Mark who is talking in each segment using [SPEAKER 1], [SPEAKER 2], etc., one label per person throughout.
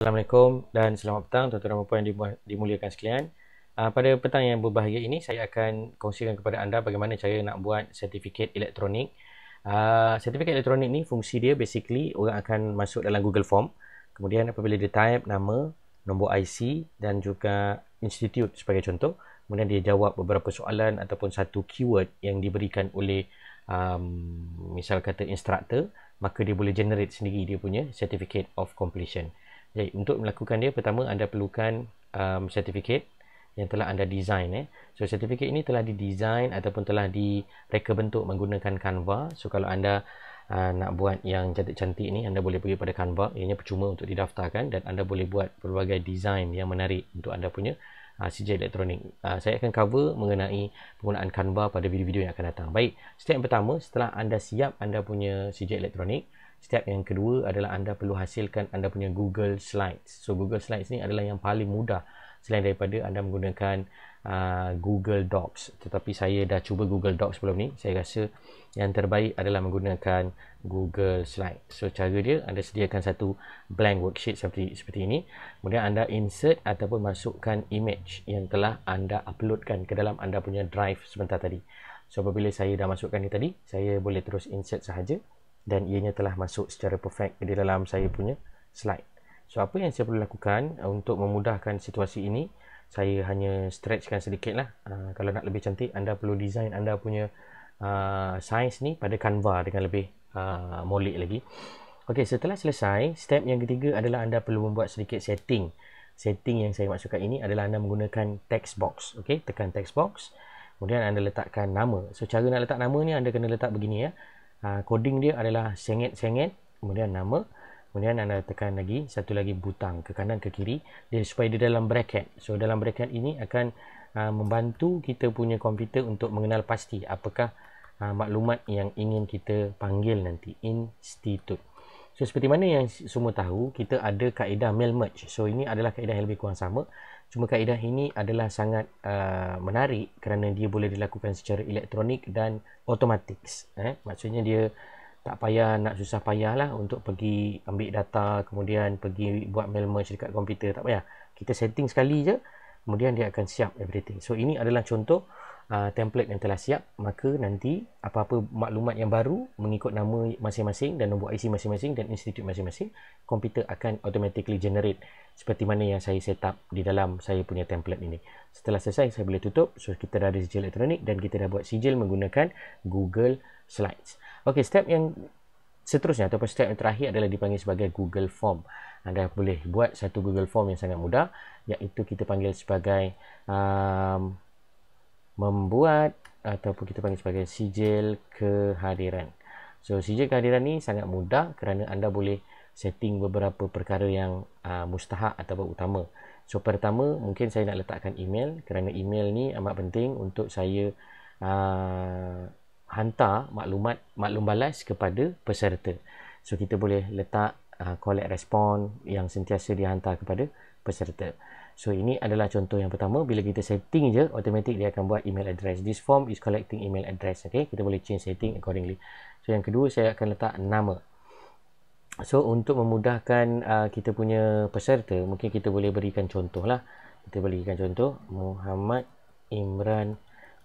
[SPEAKER 1] Assalamualaikum dan selamat petang tuan-tuan dan puan-puan yang dimuliakan sekalian. Ah, pada petang yang berbahagia ini saya akan kongsikan kepada anda bagaimana cara nak buat sertifikat elektronik. Ah, sertifikat elektronik ni fungsi dia basically orang akan masuk dalam Google Form. Kemudian apabila dia type nama, nombor IC dan juga institut sebagai contoh, kemudian dia jawab beberapa soalan ataupun satu keyword yang diberikan oleh um, misal kata instructor, maka dia boleh generate sendiri dia punya certificate of completion. Jadi untuk melakukan dia pertama anda perlukan um, certificate yang telah anda design eh. So sertifikat ini telah didesain ataupun telah direka bentuk menggunakan Canva. So kalau anda uh, nak buat yang cantik-cantik ni anda boleh pergi pada Canva. Ianya percuma untuk didaftarkan dan anda boleh buat pelbagai design yang menarik untuk anda punya uh, CJ elektronik. Uh, saya akan cover mengenai penggunaan Canva pada video-video yang akan datang. Baik, step pertama setelah anda siap anda punya CJ elektronik, Step yang kedua adalah anda perlu hasilkan anda punya Google Slides. So Google Slides ni adalah yang paling mudah selain daripada anda menggunakan uh, Google Docs. Tetapi saya dah cuba Google Docs sebelum ni. Saya rasa yang terbaik adalah menggunakan Google Slides. So cara dia anda sediakan satu blank worksheet seperti seperti ini. Kemudian anda insert ataupun masukkan image yang telah anda uploadkan ke dalam anda punya drive sebentar tadi. So apabila saya dah masukkan ni tadi, saya boleh terus insert sahaja dan ianya telah masuk secara perfect di dalam saya punya slide. So apa yang saya perlu lakukan uh, untuk memudahkan situasi ini, saya hanya stretchkan sedikitlah. Uh, kalau nak lebih cantik, anda perlu design anda punya uh, size ni pada Canva dengan lebih uh, molek lagi. Okey, setelah selesai, step yang ketiga adalah anda perlu membuat sedikit setting. Setting yang saya maksudkan ini adalah anda menggunakan text box. Okey, tekan text box. Kemudian anda letakkan nama. So cara nak letak nama ni anda kena letak begini ya. Ha, coding dia adalah sengit-sengit kemudian nama kemudian anda tekan lagi satu lagi butang ke kanan ke kiri dia supaya dia dalam bracket so dalam bracket ini akan ha, membantu kita punya komputer untuk mengenal pasti apakah ha, maklumat yang ingin kita panggil nanti institut so seperti mana yang semua tahu kita ada kaedah mail merge so ini adalah kaedah yang lebih kurang sama Cuma kaedah ini adalah sangat uh, menarik kerana dia boleh dilakukan secara elektronik dan otomatik. Eh? Maksudnya dia tak payah nak susah payahlah untuk pergi ambil data kemudian pergi buat mail merge dekat komputer tak payah. Kita setting sekali je kemudian dia akan siap everything. So ini adalah contoh Uh, template yang telah siap maka nanti apa-apa maklumat yang baru mengikut nama masing-masing dan nombor IC masing-masing dan institut masing-masing komputer akan automatically generate seperti mana yang saya set up di dalam saya punya template ini setelah selesai saya boleh tutup so kita dah ada sijil elektronik dan kita dah buat sijil menggunakan Google Slides ok step yang seterusnya ataupun step yang terakhir adalah dipanggil sebagai Google Form anda boleh buat satu Google Form yang sangat mudah iaitu kita panggil sebagai um, membuat ataupun kita panggil sebagai sijil kehadiran. So sijil kehadiran ni sangat mudah kerana anda boleh setting beberapa perkara yang uh, mustahak atau utama. So pertama mungkin saya nak letakkan email kerana email ni amat penting untuk saya uh, hantar maklumat maklum balas kepada peserta. So kita boleh letak uh, collect respond yang sentiasa dihantar kepada peserta. So ini adalah contoh yang pertama bila kita setting je automatic dia akan buat email address. This form is collecting email address. Okay, kita boleh change setting accordingly. So yang kedua saya akan letak nama. So untuk memudahkan uh, kita punya peserta mungkin kita boleh berikan contoh lah. Kita berikan contoh Muhammad Imran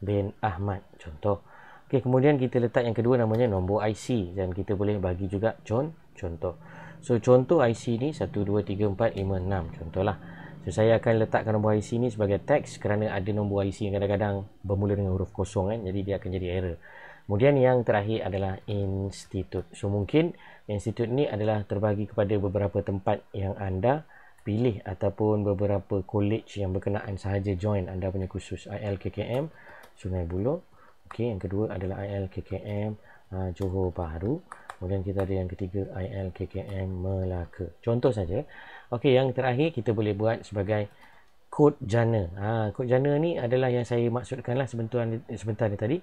[SPEAKER 1] bin Ahmad contoh. Okay, kemudian kita letak yang kedua namanya nombor IC dan kita boleh bagi juga contoh. So contoh IC ni 1 2 3 4 5 6 lah. So saya akan letakkan nombor IC ni sebagai teks kerana ada nombor IC yang kadang-kadang bermula dengan huruf kosong kan jadi dia akan jadi error. Kemudian yang terakhir adalah institut. So mungkin institut ni adalah terbagi kepada beberapa tempat yang anda pilih ataupun beberapa college yang berkenaan sahaja join anda punya khusus ILKKM Sungai Buloh. Okey, yang kedua adalah ILKKM uh, ah, Johor Bahru. Kemudian kita ada yang ketiga ILKKM Melaka. Contoh saja. Okey, yang terakhir kita boleh buat sebagai kod jana. Ha, kod jana ni adalah yang saya maksudkanlah sebentar sebentar ni tadi.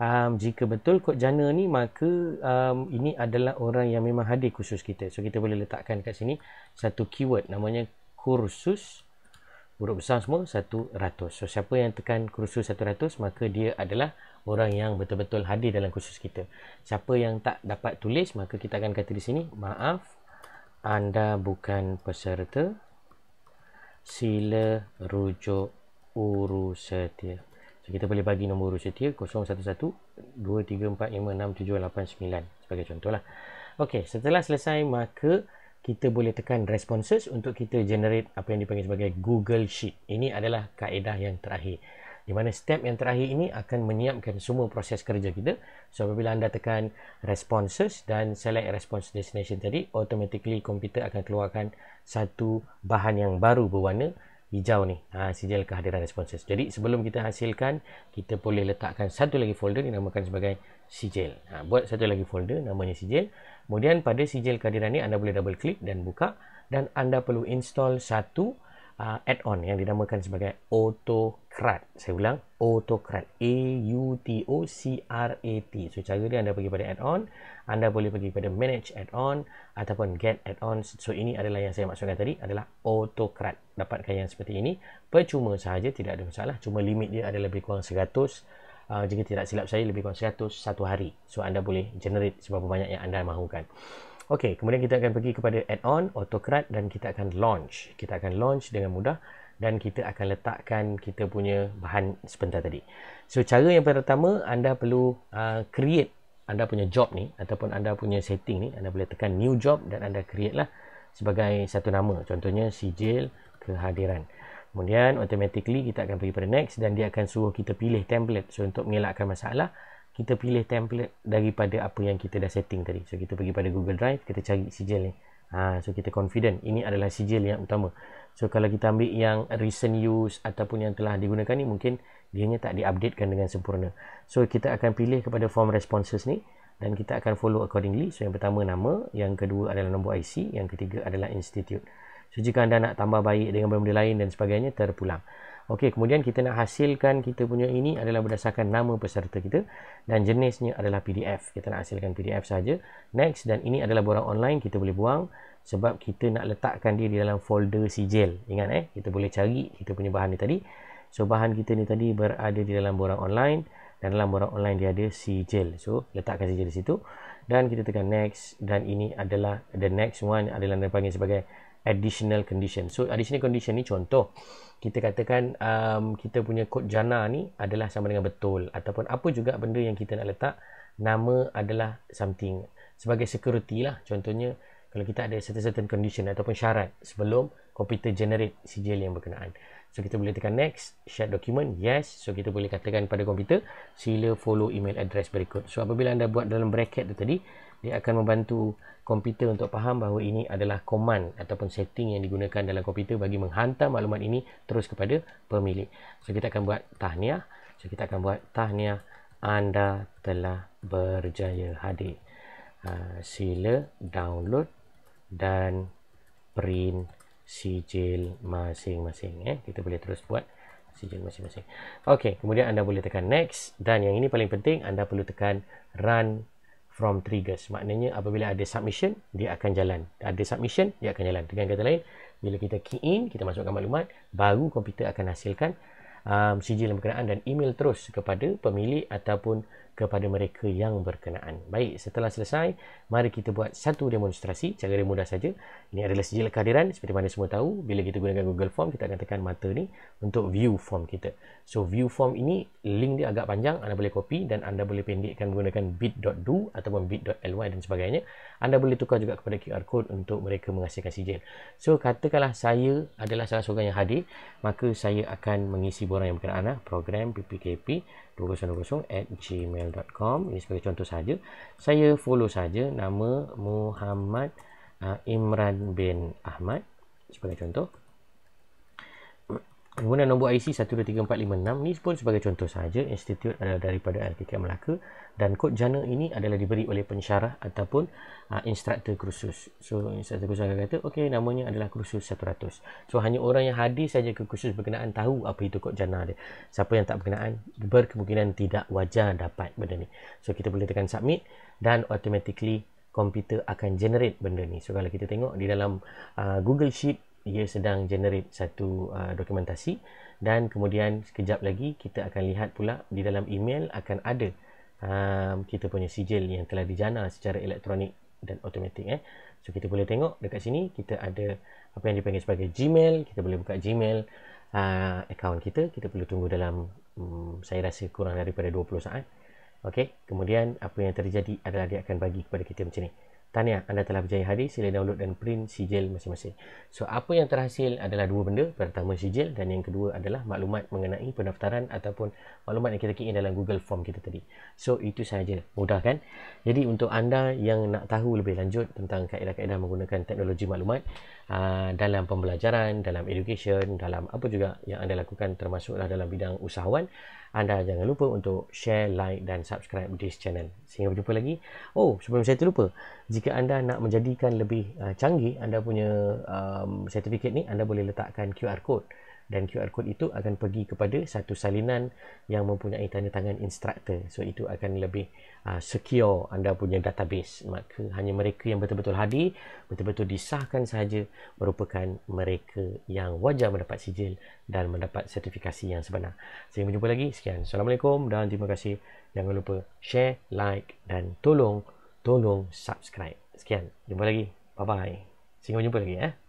[SPEAKER 1] Um, jika betul kod jana ni maka um, ini adalah orang yang memang hadir khusus kita. So kita boleh letakkan kat sini satu keyword namanya kursus huruf besar semua 100. So siapa yang tekan kursus 100 maka dia adalah orang yang betul-betul hadir dalam kursus kita. Siapa yang tak dapat tulis, maka kita akan kata di sini, maaf, anda bukan peserta. Sila rujuk urus setia. So, kita boleh bagi nombor urus setia 011-234-56789 sebagai contohlah. Okey, setelah selesai, maka kita boleh tekan responses untuk kita generate apa yang dipanggil sebagai Google Sheet. Ini adalah kaedah yang terakhir di mana step yang terakhir ini akan menyiapkan semua proses kerja kita. So, apabila anda tekan responses dan select response destination tadi, automatically komputer akan keluarkan satu bahan yang baru berwarna hijau ni. Ha, sijil kehadiran responses. Jadi, sebelum kita hasilkan, kita boleh letakkan satu lagi folder dinamakan sebagai sijil. Ha, buat satu lagi folder namanya sijil. Kemudian, pada sijil kehadiran ni, anda boleh double click dan buka. Dan anda perlu install satu uh, add-on yang dinamakan sebagai autocrat. Saya ulang, autocrat. A U T O C R A T. So cara dia anda pergi pada add-on, anda boleh pergi pada manage add-on ataupun get add on So ini adalah yang saya maksudkan tadi adalah autocrat. Dapatkan yang seperti ini percuma sahaja tidak ada masalah. Cuma limit dia adalah lebih kurang 100 uh, ah, jika tidak silap saya lebih kurang 100 satu hari. So anda boleh generate seberapa banyak yang anda mahukan. Okey, kemudian kita akan pergi kepada add-on autocrat dan kita akan launch. Kita akan launch dengan mudah dan kita akan letakkan kita punya bahan sebentar tadi. So cara yang pertama anda perlu uh, create anda punya job ni ataupun anda punya setting ni anda boleh tekan new job dan anda create lah sebagai satu nama contohnya sijil kehadiran. Kemudian automatically kita akan pergi pada next dan dia akan suruh kita pilih template so untuk mengelakkan masalah kita pilih template daripada apa yang kita dah setting tadi. So kita pergi pada Google Drive, kita cari sijil ni. Ha, so kita confident ini adalah sijil yang utama. So kalau kita ambil yang recent use ataupun yang telah digunakan ni mungkin dia ni tak diupdatekan dengan sempurna. So kita akan pilih kepada form responses ni dan kita akan follow accordingly. So yang pertama nama, yang kedua adalah nombor IC, yang ketiga adalah institute. So, jika anda nak tambah baik dengan benda-benda lain dan sebagainya, terpulang. Okey, kemudian kita nak hasilkan kita punya ini adalah berdasarkan nama peserta kita dan jenisnya adalah PDF. Kita nak hasilkan PDF saja. Next, dan ini adalah borang online, kita boleh buang sebab kita nak letakkan dia di dalam folder sijil. Ingat eh, kita boleh cari kita punya bahan ni tadi. So, bahan kita ni tadi berada di dalam borang online dan dalam borang online dia ada sijil. So, letakkan sijil di situ dan kita tekan next dan ini adalah the next one adalah yang dipanggil sebagai additional condition. So additional condition ni contoh kita katakan um, kita punya kod jana ni adalah sama dengan betul ataupun apa juga benda yang kita nak letak nama adalah something sebagai security lah contohnya kalau kita ada certain certain condition ataupun syarat sebelum komputer generate sijil yang berkenaan so kita boleh tekan next share document yes so kita boleh katakan pada komputer sila follow email address berikut so apabila anda buat dalam bracket tu tadi dia akan membantu komputer untuk faham bahawa ini adalah command ataupun setting yang digunakan dalam komputer bagi menghantar maklumat ini terus kepada pemilik. So kita akan buat tahniah. So kita akan buat tahniah anda telah berjaya hadir. Ha, sila download dan print sijil masing-masing. Eh. Kita boleh terus buat sijil masing-masing. Okey, kemudian anda boleh tekan next dan yang ini paling penting anda perlu tekan run from triggers maknanya apabila ada submission dia akan jalan ada submission dia akan jalan dengan kata lain bila kita key in kita masukkan maklumat baru komputer akan hasilkan um, sijil berkenaan dan email terus kepada pemilik ataupun kepada mereka yang berkenaan baik setelah selesai mari kita buat satu demonstrasi cara mudah saja ini adalah sijil kehadiran seperti mana semua tahu bila kita gunakan Google Form kita akan tekan mata ni untuk view form kita. So view form ini link dia agak panjang anda boleh copy dan anda boleh pendekkan menggunakan bit.do ataupun bit.ly dan sebagainya. Anda boleh tukar juga kepada QR code untuk mereka menghasilkan sijil. So katakanlah saya adalah salah seorang yang hadir maka saya akan mengisi borang yang berkenaan ah, program ppkp 2020@gmail.com ini sebagai contoh saja. Saya follow saja nama Muhammad uh, Imran bin Ahmad sebagai contoh. Kemudian nombor IC 123456 ni pun sebagai contoh saja institut adalah daripada RTK Melaka dan kod jana ini adalah diberi oleh pensyarah ataupun uh, ha, instruktor kursus. So instruktor kursus akan kata okey namanya adalah kursus 100. So hanya orang yang hadir saja ke kursus berkenaan tahu apa itu kod jana dia. Siapa yang tak berkenaan berkemungkinan tidak wajar dapat benda ni. So kita boleh tekan submit dan automatically komputer akan generate benda ni. So kalau kita tengok di dalam uh, Google Sheet ia sedang generate satu uh, dokumentasi dan kemudian sekejap lagi kita akan lihat pula di dalam email akan ada um, kita punya sijil yang telah dijana secara elektronik dan automatik eh. So kita boleh tengok dekat sini kita ada apa yang dipanggil sebagai Gmail, kita boleh buka Gmail uh, account kita. Kita perlu tunggu dalam um, saya rasa kurang daripada 20 saat. Okey, kemudian apa yang terjadi adalah dia akan bagi kepada kita macam ni. Tahniah, anda telah berjaya hari. Sila download dan print sijil masing-masing. So, apa yang terhasil adalah dua benda. Pertama, sijil. Dan yang kedua adalah maklumat mengenai pendaftaran ataupun maklumat yang kita kini dalam Google Form kita tadi. So, itu sahaja. Mudah kan? Jadi, untuk anda yang nak tahu lebih lanjut tentang kaedah-kaedah menggunakan teknologi maklumat, Ah, dalam pembelajaran, dalam education, dalam apa juga yang anda lakukan termasuklah dalam bidang usahawan, anda jangan lupa untuk share, like dan subscribe this channel. Sehingga berjumpa lagi. Oh, sebelum saya terlupa, jika anda nak menjadikan lebih uh, canggih anda punya um, sertifikat ni, anda boleh letakkan QR code dan QR code itu akan pergi kepada satu salinan yang mempunyai tanda tangan instructor so itu akan lebih uh, secure anda punya database maka hanya mereka yang betul-betul hadir betul-betul disahkan sahaja merupakan mereka yang wajar mendapat sijil dan mendapat sertifikasi yang sebenar saya jumpa lagi sekian assalamualaikum dan terima kasih jangan lupa share like dan tolong tolong subscribe sekian jumpa lagi bye bye sehingga jumpa lagi eh ya.